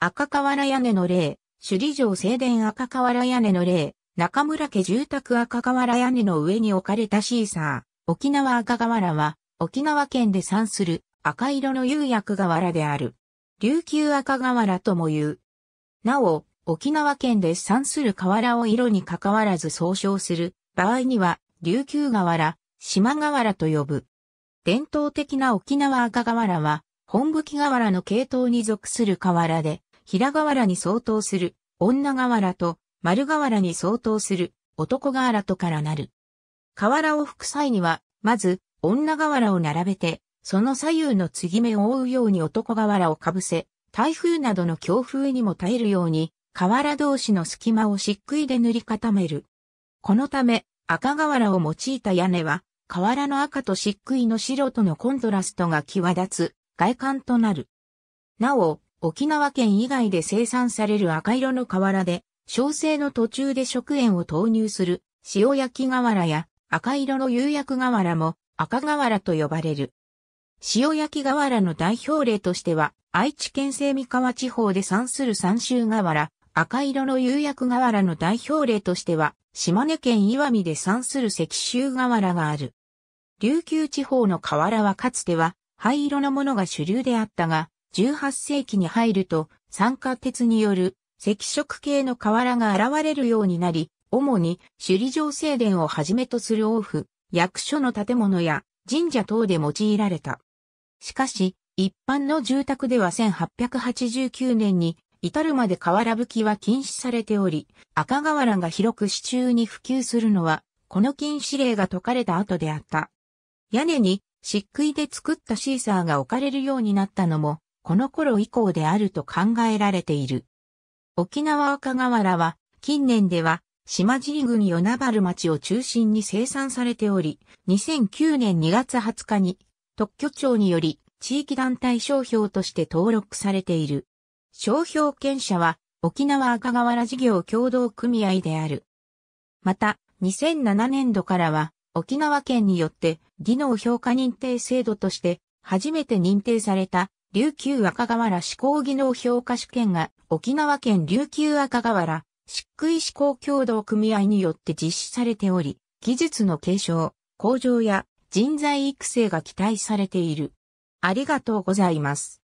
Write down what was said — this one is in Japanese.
赤瓦屋根の例、首里城正殿赤瓦屋根の例、中村家住宅赤瓦屋根の上に置かれたシーサー、沖縄赤瓦は、沖縄県で産する赤色の釉薬瓦である。琉球赤瓦とも言う。なお、沖縄県で産する瓦を色に関わらず総称する場合には、琉球瓦、島瓦と呼ぶ。伝統的な沖縄赤瓦は、本吹瓦の系統に属する瓦で、平瓦に相当する女瓦と丸瓦に相当する男瓦とからなる。瓦を拭く際には、まず女瓦を並べて、その左右の継ぎ目を覆うように男瓦をかぶせ、台風などの強風にも耐えるように、瓦同士の隙間を漆喰で塗り固める。このため、赤瓦を用いた屋根は、瓦の赤と漆喰の白とのコントラストが際立つ外観となる。なお、沖縄県以外で生産される赤色の瓦で、焼成の途中で食塩を投入する塩焼き瓦や赤色の釉薬瓦も赤瓦と呼ばれる。塩焼き瓦の代表例としては、愛知県西三河地方で産する三州瓦、赤色の釉薬瓦の代表例としては、島根県岩見で産する石州瓦がある。琉球地方の瓦はかつては灰色のものが主流であったが、18世紀に入ると、酸化鉄による赤色系の瓦が現れるようになり、主に首里城正殿をはじめとする王府、役所の建物や神社等で用いられた。しかし、一般の住宅では1889年に至るまで瓦吹きは禁止されており、赤瓦が広く市中に普及するのは、この禁止令が解かれた後であった。屋根に漆喰で作ったシーサーが置かれるようになったのも、この頃以降であると考えられている。沖縄赤瓦は近年では島尻郡与那原町を中心に生産されており、2009年2月20日に特許庁により地域団体商標として登録されている。商標権者は沖縄赤瓦事業共同組合である。また、2007年度からは沖縄県によって技能評価認定制度として初めて認定された琉球赤瓦志向技能評価試験が沖縄県琉球赤瓦漆喰志向協同組合によって実施されており、技術の継承、向上や人材育成が期待されている。ありがとうございます。